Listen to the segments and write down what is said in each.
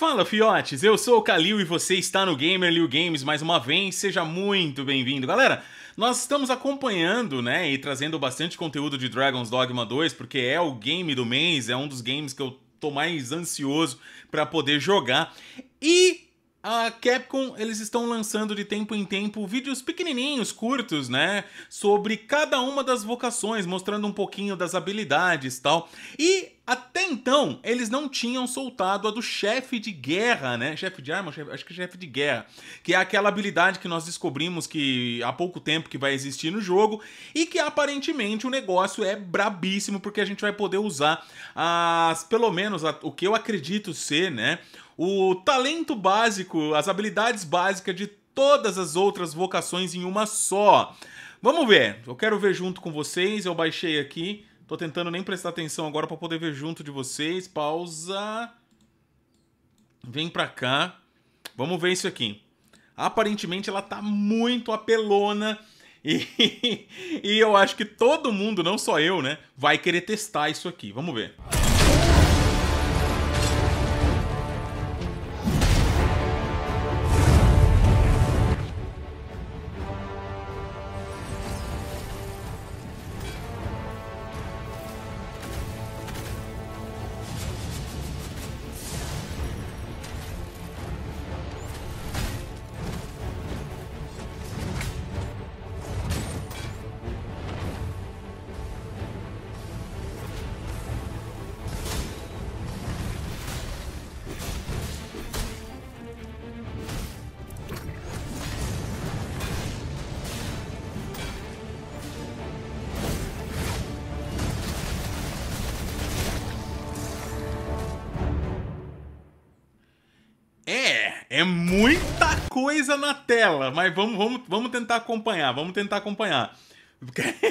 Fala fiotes, eu sou o Kalil e você está no Gamer Liu Games mais uma vez, seja muito bem-vindo. Galera, nós estamos acompanhando, né, e trazendo bastante conteúdo de Dragon's Dogma 2, porque é o game do mês, é um dos games que eu tô mais ansioso para poder jogar. E a Capcom, eles estão lançando de tempo em tempo vídeos pequenininhos, curtos, né? Sobre cada uma das vocações, mostrando um pouquinho das habilidades e tal. E até então, eles não tinham soltado a do chefe de guerra, né? Chefe de arma? Chefe, acho que chefe de guerra. Que é aquela habilidade que nós descobrimos que há pouco tempo que vai existir no jogo e que aparentemente o negócio é brabíssimo porque a gente vai poder usar as, pelo menos a, o que eu acredito ser, né? o talento básico, as habilidades básicas de todas as outras vocações em uma só. Vamos ver, eu quero ver junto com vocês, eu baixei aqui, tô tentando nem prestar atenção agora para poder ver junto de vocês. Pausa. Vem para cá. Vamos ver isso aqui. Aparentemente ela tá muito apelona e, e eu acho que todo mundo, não só eu, né, vai querer testar isso aqui. Vamos ver. É muita coisa na tela, mas vamos, vamos, vamos tentar acompanhar, vamos tentar acompanhar.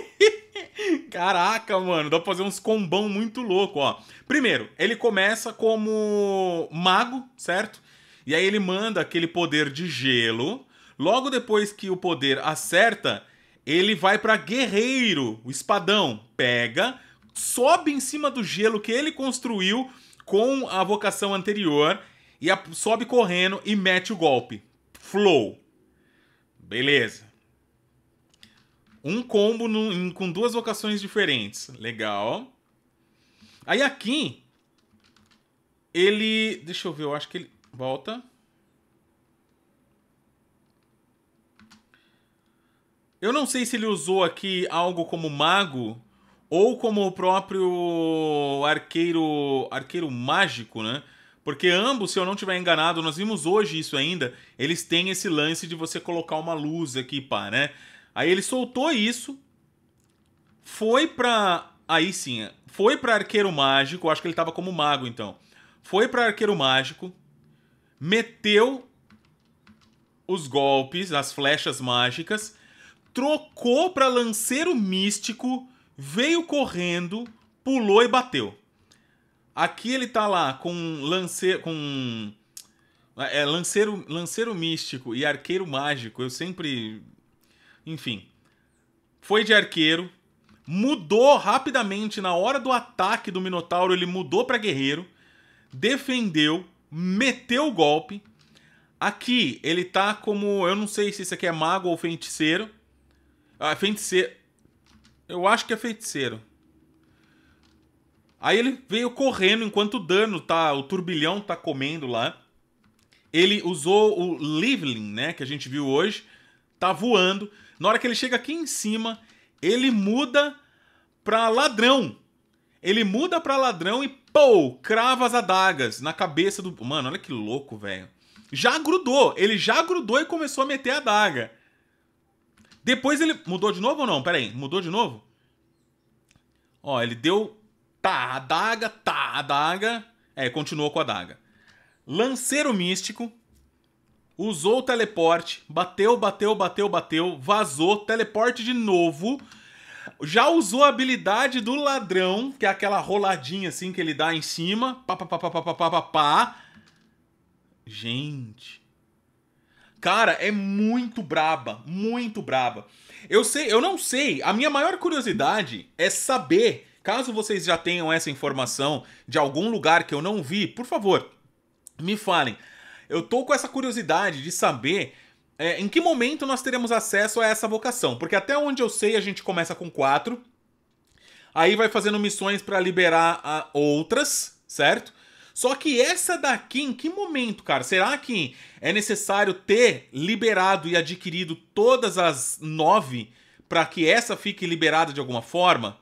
Caraca, mano, dá pra fazer uns combão muito louco, ó. Primeiro, ele começa como mago, certo? E aí ele manda aquele poder de gelo. Logo depois que o poder acerta, ele vai para guerreiro, o espadão, pega, sobe em cima do gelo que ele construiu com a vocação anterior e a, sobe correndo e mete o golpe. Flow. Beleza. Um combo no, em, com duas vocações diferentes. Legal. Aí aqui. Ele. Deixa eu ver, eu acho que ele. Volta. Eu não sei se ele usou aqui algo como mago ou como o próprio arqueiro arqueiro mágico, né? Porque ambos, se eu não tiver enganado, nós vimos hoje isso ainda, eles têm esse lance de você colocar uma luz aqui, pá, né? Aí ele soltou isso, foi pra. Aí sim, foi pra Arqueiro Mágico, acho que ele tava como mago então. Foi pra Arqueiro Mágico, meteu os golpes, as flechas mágicas, trocou pra Lanceiro Místico, veio correndo, pulou e bateu. Aqui ele tá lá com lanceiro. Com, é, lanceiro, lanceiro místico e arqueiro mágico. Eu sempre. Enfim. Foi de arqueiro. Mudou rapidamente na hora do ataque do Minotauro. Ele mudou para guerreiro. Defendeu. Meteu o golpe. Aqui ele tá como. Eu não sei se isso aqui é mago ou feiticeiro. Ah, feiticeiro. Eu acho que é feiticeiro. Aí ele veio correndo enquanto o dano tá, o turbilhão tá comendo lá. Ele usou o Livlin, né, que a gente viu hoje, tá voando. Na hora que ele chega aqui em cima, ele muda pra ladrão. Ele muda pra ladrão e, pô, crava as adagas na cabeça do. Mano, olha que louco, velho. Já grudou, ele já grudou e começou a meter a adaga. Depois ele. Mudou de novo ou não? Pera aí, mudou de novo? Ó, ele deu Tá, a daga, tá, a daga. É, continuou com a daga. Lanceiro místico. Usou o teleporte. Bateu, bateu, bateu, bateu. Vazou. Teleporte de novo. Já usou a habilidade do ladrão, que é aquela roladinha assim que ele dá em cima. Pá, pá, pá, pá, pá, pá, pá, pá. Gente. Cara, é muito braba, muito braba. Eu sei, eu não sei. A minha maior curiosidade é saber Caso vocês já tenham essa informação de algum lugar que eu não vi, por favor, me falem. Eu tô com essa curiosidade de saber é, em que momento nós teremos acesso a essa vocação, porque até onde eu sei a gente começa com quatro, aí vai fazendo missões para liberar outras, certo? Só que essa daqui, em que momento, cara? Será que é necessário ter liberado e adquirido todas as nove para que essa fique liberada de alguma forma?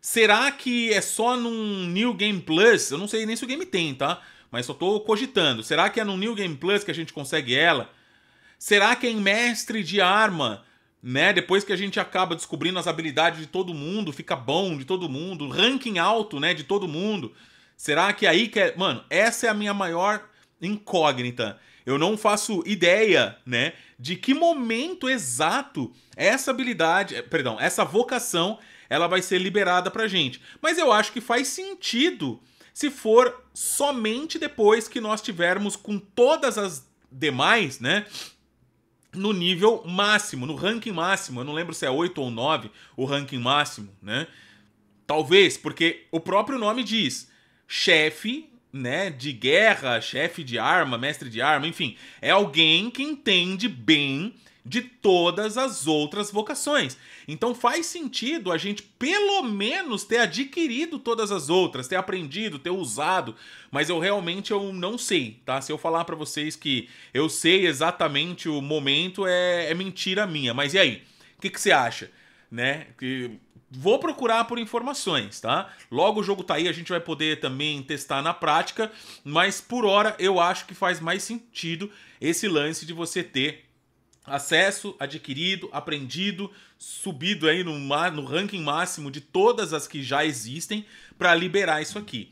Será que é só num New Game Plus? Eu não sei nem se o game tem, tá? Mas só tô cogitando. Será que é num New Game Plus que a gente consegue ela? Será que é em mestre de arma? Né? Depois que a gente acaba descobrindo as habilidades de todo mundo, fica bom de todo mundo, ranking alto, né, de todo mundo. Será que é aí que é, mano, essa é a minha maior incógnita. Eu não faço ideia, né, de que momento exato essa habilidade, eh, perdão, essa vocação, ela vai ser liberada pra gente. Mas eu acho que faz sentido se for somente depois que nós tivermos com todas as demais, né, no nível máximo, no ranking máximo. Eu não lembro se é 8 ou 9 o ranking máximo, né? Talvez, porque o próprio nome diz chefe né, de guerra, chefe de arma, mestre de arma, enfim, é alguém que entende bem de todas as outras vocações. Então faz sentido a gente pelo menos ter adquirido todas as outras, ter aprendido, ter usado, mas eu realmente eu não sei, tá? Se eu falar para vocês que eu sei exatamente o momento é, é mentira minha. Mas e aí? O que, que você acha, né? Que vou procurar por informações, tá? Logo o jogo tá aí, a gente vai poder também testar na prática, mas por hora eu acho que faz mais sentido esse lance de você ter acesso, adquirido, aprendido, subido aí no, no ranking máximo de todas as que já existem para liberar isso aqui.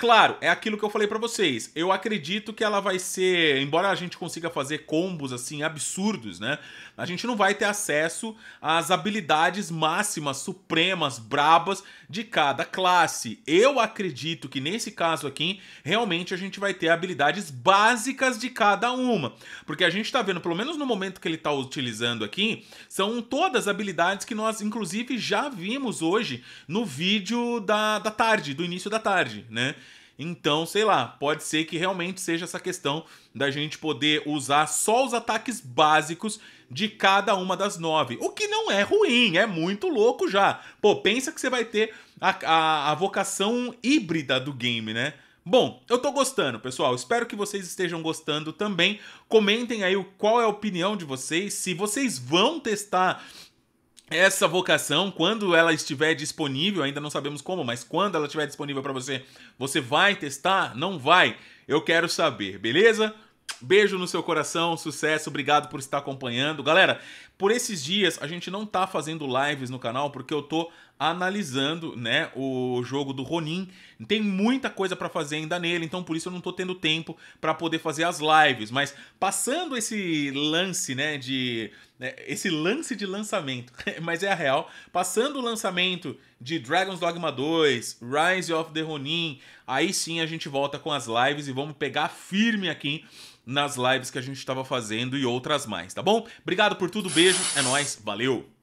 Claro, é aquilo que eu falei para vocês. Eu acredito que ela vai ser, embora a gente consiga fazer combos assim absurdos, né? A gente não vai ter acesso às habilidades máximas, supremas, brabas de cada classe. Eu acredito que nesse caso aqui, realmente a gente vai ter habilidades básicas de cada uma, porque a gente tá vendo, pelo menos no momento que ele tá utilizando aqui, são todas habilidades que nós inclusive já vimos hoje no vídeo da, da tarde, do início da tarde, né? Então, sei lá, pode ser que realmente seja essa questão da gente poder usar só os ataques básicos de cada uma das nove. O que não é ruim, é muito louco já. Pô, pensa que você vai ter a, a, a vocação híbrida do game, né? Bom, eu tô gostando, pessoal. Espero que vocês estejam gostando também. Comentem aí qual é a opinião de vocês, se vocês vão testar essa vocação, quando ela estiver disponível, ainda não sabemos como, mas quando ela estiver disponível para você, você vai testar? Não vai? Eu quero saber, beleza? Beijo no seu coração, sucesso, obrigado por estar acompanhando. Galera, por esses dias a gente não tá fazendo lives no canal porque eu tô analisando, né, o jogo do Ronin. Tem muita coisa para fazer ainda nele, então por isso eu não tô tendo tempo para poder fazer as lives, mas passando esse lance, né, de né, esse lance de lançamento, mas é a real, passando o lançamento de Dragon's Dogma 2, Rise of the Ronin, aí sim a gente volta com as lives e vamos pegar firme aqui nas lives que a gente estava fazendo e outras mais, tá bom? Obrigado por tudo, beijo, é nós, valeu.